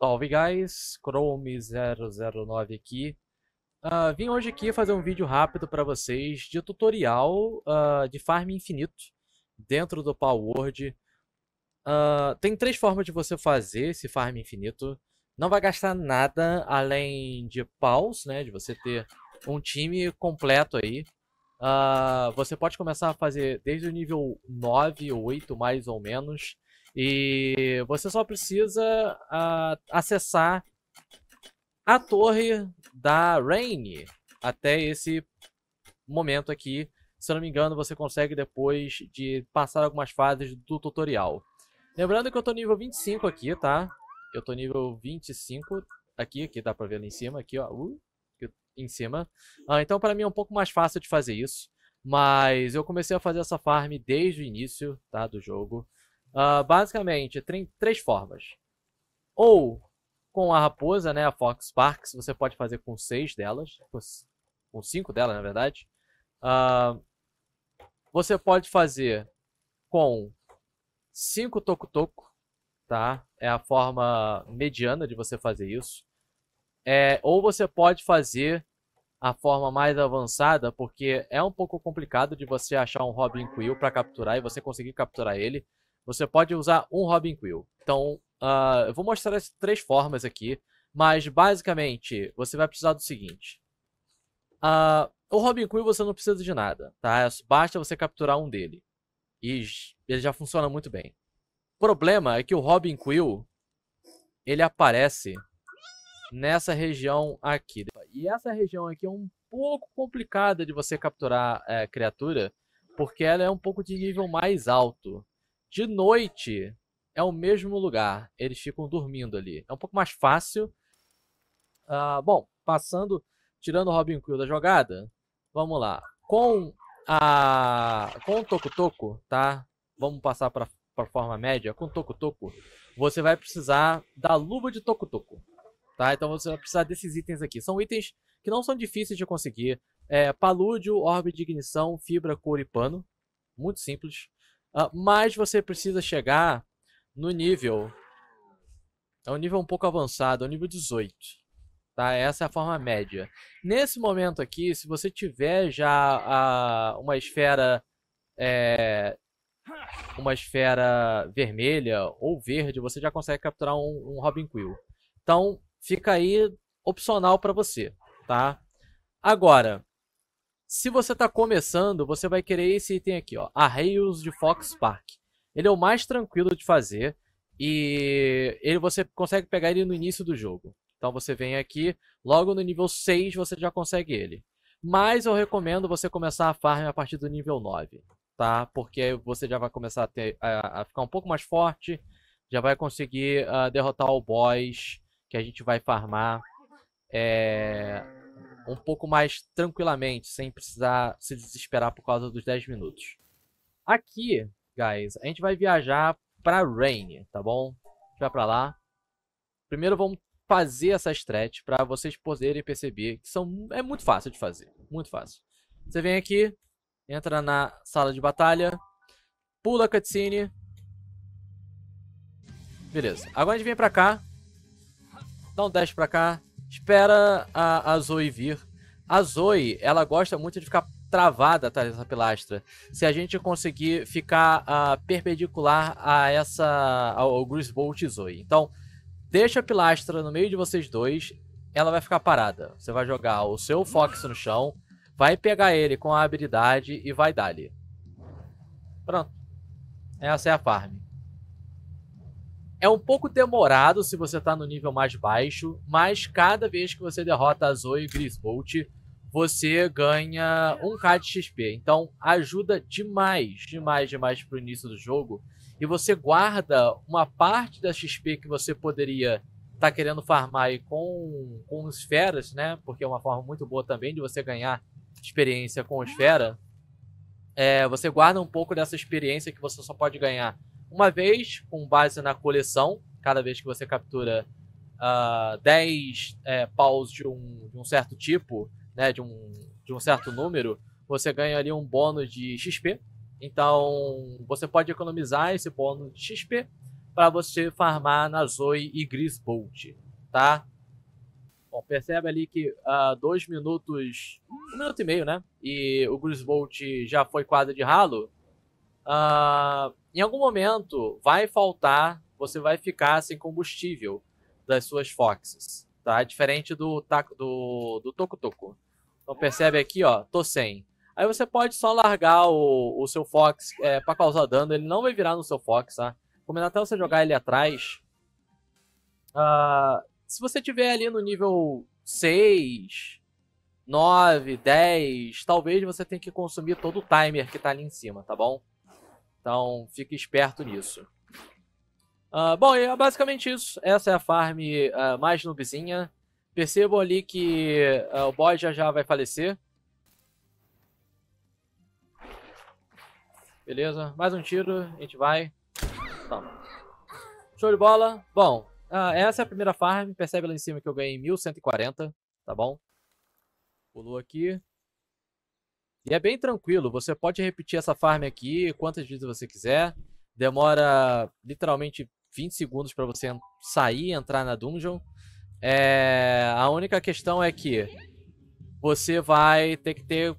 Salve guys, Chrome009 aqui. Uh, vim hoje aqui fazer um vídeo rápido para vocês de tutorial uh, de farm infinito dentro do Power Uh, ah, tem três formas de você fazer esse farm infinito. Não vai gastar nada além de paus, né? De você ter um time completo aí. Uh, você pode começar a fazer desde o nível 9, 8 mais ou menos. E você só precisa uh, acessar a torre da Rain até esse momento aqui. Se eu não me engano, você consegue depois de passar algumas fases do tutorial. Lembrando que eu tô nível 25 aqui, tá? Eu tô nível 25 aqui, que dá pra ver lá em cima, aqui ó, uh, em cima. Uh, então pra mim é um pouco mais fácil de fazer isso. Mas eu comecei a fazer essa farm desde o início tá, do jogo. Uh, basicamente, três formas. Ou com a raposa, né, a Fox Sparks, você pode fazer com seis delas, com cinco delas, na verdade. Uh, você pode fazer com cinco toco-toco, tá? É a forma mediana de você fazer isso. É, ou você pode fazer a forma mais avançada, porque é um pouco complicado de você achar um Robin Quill para capturar e você conseguir capturar ele. Você pode usar um Robin Quill. Então, uh, eu vou mostrar as três formas aqui. Mas, basicamente, você vai precisar do seguinte. Uh, o Robin Quill você não precisa de nada, tá? Basta você capturar um dele. E ele já funciona muito bem. O problema é que o Robin Quill, ele aparece nessa região aqui. E essa região aqui é um pouco complicada de você capturar é, criatura, porque ela é um pouco de nível mais alto. De noite é o mesmo lugar. Eles ficam dormindo ali. É um pouco mais fácil. Uh, bom, passando, tirando o Robin Quill da jogada, vamos lá. Com a com o Toco Toco, tá? Vamos passar para para forma média. Com o Toco Toco, você vai precisar da luva de Toco Toco, tá? Então você vai precisar desses itens aqui. São itens que não são difíceis de conseguir. É, palúdio, orbe de ignição, fibra, couro e pano. Muito simples. Ah, mas você precisa chegar no nível. É um nível um pouco avançado, é o um nível 18. Tá? Essa é a forma média. Nesse momento aqui, se você tiver já uma esfera. É, uma esfera vermelha ou verde, você já consegue capturar um, um Robin Quill. Então, fica aí opcional para você, tá? Agora, se você está começando, você vai querer esse item aqui, ó, Arreios de Fox Park. Ele é o mais tranquilo de fazer e ele você consegue pegar ele no início do jogo. Então você vem aqui, logo no nível 6 você já consegue ele. Mas eu recomendo você começar a farm a partir do nível 9, tá? Porque você já vai começar a, ter, a, a ficar um pouco mais forte, já vai conseguir uh, derrotar o boss que a gente vai farmar. É um pouco mais tranquilamente, sem precisar se desesperar por causa dos 10 minutos. Aqui, guys, a gente vai viajar pra Rain, tá bom? A gente vai pra lá. Primeiro vamos fazer essa stretch para vocês poderem perceber que são, é muito fácil de fazer, muito fácil. Você vem aqui, entra na sala de batalha, pula a cutscene. Beleza, agora a gente vem pra cá, dá um dash pra cá, espera a, a Zoe vir. A Zoe, ela gosta muito de ficar travada atrás dessa pilastra. Se a gente conseguir ficar uh, perpendicular a essa ao, Grisbolt Zoe. Então, deixa a pilastra no meio de vocês dois, ela vai ficar parada. Você vai jogar o seu Fox no chão, vai pegar ele com a habilidade e vai dar-lhe. Pronto. Essa é a farm. É um pouco demorado se você tá no nível mais baixo, mas cada vez que você derrota a Zoe e Griswold, você ganha 1k de XP. Então ajuda demais, demais, demais pro início do jogo. E você guarda uma parte da XP que você poderia tá querendo farmar aí com, com esferas, né? Porque é uma forma muito boa também de você ganhar experiência com esfera. É, você guarda um pouco dessa experiência que você só pode ganhar uma vez, com base na coleção, cada vez que você captura uh, ah, 10 é, paus de um, de um certo tipo, né, de, um, de um certo número, você ganha ali um bônus de XP. Então, você pode economizar esse bônus de XP para você farmar na Zoe e Grisbolt, tá? Bom, percebe ali que uh, dois minutos, um minuto e meio, né? E o Grisbolt já foi quadra de ralo uh, em algum momento vai faltar, você vai ficar sem combustível das suas Foxes, tá? Diferente do taco do, do Toco Toco. Então percebe aqui, ó, tô sem. Aí você pode só largar o, o seu Fox é, para causar dano, ele não vai virar no seu Fox, tá? Comendo até você jogar ele atrás. Uh, se você tiver ali no nível 6, 9, 10, talvez você tenha que consumir todo o timer que tá ali em cima, tá bom? Então, fique esperto nisso. Uh, bom, é basicamente isso. Essa é a farm uh, mais noobzinha. Percebam ali que uh, o boy já já vai falecer. Beleza, mais um tiro, a gente vai. Toma. Show de bola. Bom, essa é a primeira farm. Percebe lá em cima que eu ganhei 1140, tá bom? Pulou aqui. E é bem tranquilo, você pode repetir essa farm aqui quantas vezes você quiser. Demora literalmente 20 segundos para você sair e entrar na dungeon. É... A única questão é que você vai ter que ter uh,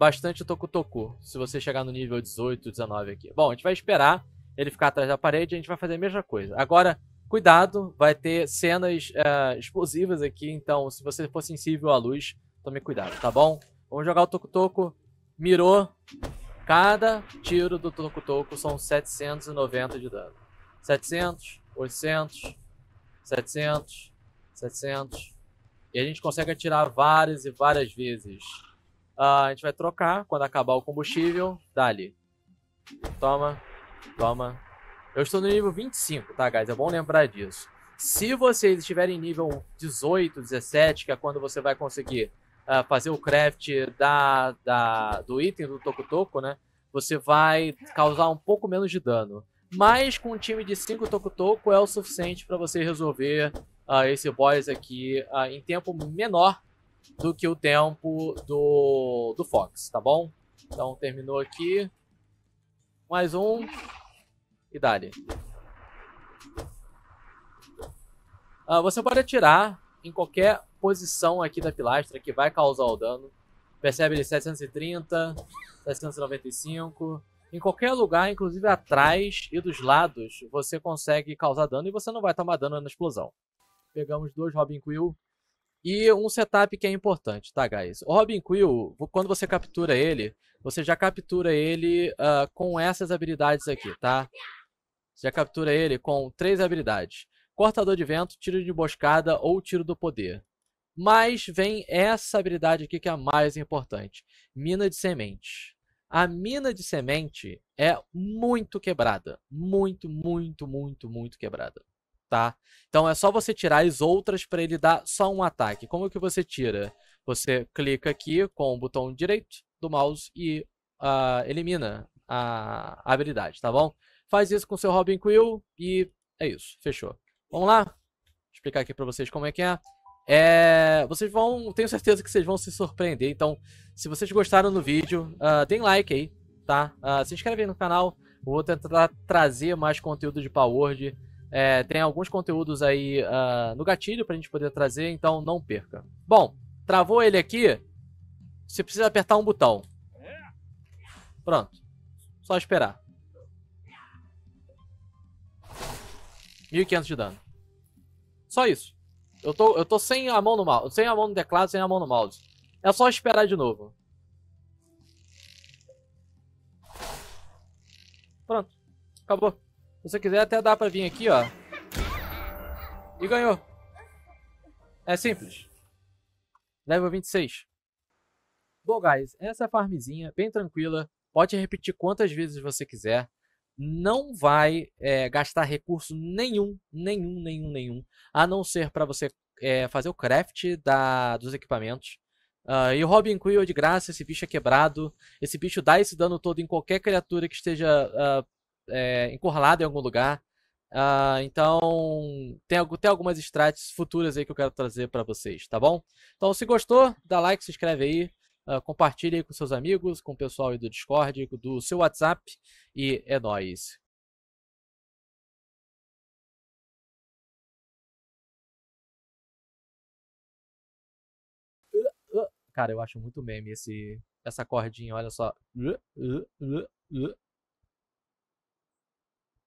bastante toku-toku se você chegar no nível 18, 19 aqui. Bom, a gente vai esperar ele ficar atrás da parede e a gente vai fazer a mesma coisa. Agora, cuidado, vai ter cenas uh, explosivas aqui, então se você for sensível à luz, tome cuidado, tá bom? Vamos jogar o toco-toco. Mirou. Cada tiro do toco-toco são 790 de dano. 700, 800, 700, 700. E a gente consegue atirar várias e várias vezes. Uh, a gente vai trocar quando acabar o combustível. Dali. Toma, toma. Eu estou no nível 25, tá, guys? É bom lembrar disso. Se vocês estiverem em nível 18, 17, que é quando você vai conseguir uh, fazer o craft da, da, do item do toco-toco, né? Você vai causar um pouco menos de dano. Mas com um time de 5 toco é o suficiente para você resolver uh, esse boss aqui uh, em tempo menor do que o tempo do, do Fox, tá bom? Então terminou aqui. Mais um. E dali. Uh, você pode atirar em qualquer posição aqui da pilastra que vai causar o dano. Percebe ele 730, 795. Em qualquer lugar, inclusive atrás e dos lados, você consegue causar dano e você não vai tomar dano na explosão. Pegamos dois Robin Quill. E um setup que é importante, tá, guys? O Robin Quill, quando você captura ele, você já captura ele uh, com essas habilidades aqui, tá? Você já captura ele com três habilidades cortador de vento, tiro de emboscada ou tiro do poder. Mas vem essa habilidade aqui que é a mais importante: mina de semente. A mina de semente é muito quebrada. Muito, muito, muito, muito quebrada. Tá? Então é só você tirar as outras para ele dar só um ataque. Como que você tira? Você clica aqui com o botão direito do mouse e uh, elimina a habilidade, tá bom? Faz isso com seu Robin Quill e é isso. Fechou. Vamos lá? Vou explicar aqui para vocês como é que é. É, vocês vão, tenho certeza que vocês vão se surpreender. Então, se vocês gostaram do vídeo, uh, deem like aí, tá? Uh, se inscreve aí no canal. Vou tentar trazer mais conteúdo de Power é, tem alguns conteúdos aí uh, no gatilho pra gente poder trazer, então não perca. Bom, travou ele aqui. Você precisa apertar um botão. Pronto. Só esperar. 1500 de dano. Só isso. Eu tô, eu tô sem a mão no mouse, sem a mão no teclado, sem a mão no mouse. É só esperar de novo. Pronto. Acabou. Se você quiser até dá pra vir aqui, ó. E ganhou. É simples. Level 26. Bom, guys, essa é a farmzinha, bem tranquila. Pode repetir quantas vezes você quiser não vai é, gastar recurso nenhum, nenhum, nenhum, nenhum, a não ser para você é, fazer o craft da, dos equipamentos. Uh, e o Robin Quill é de graça, esse bicho é quebrado. Esse bicho dá esse dano todo em qualquer criatura que esteja uh, é, encurralada em algum lugar. Uh, então, tem, tem algumas strats futuras aí que eu quero trazer para vocês, tá bom? Então, se gostou, dá like, se inscreve aí. Uh, compartilhe aí com seus amigos, com o pessoal aí do Discord, do seu WhatsApp e é nóis. Cara, eu acho muito meme esse, essa cordinha, olha só.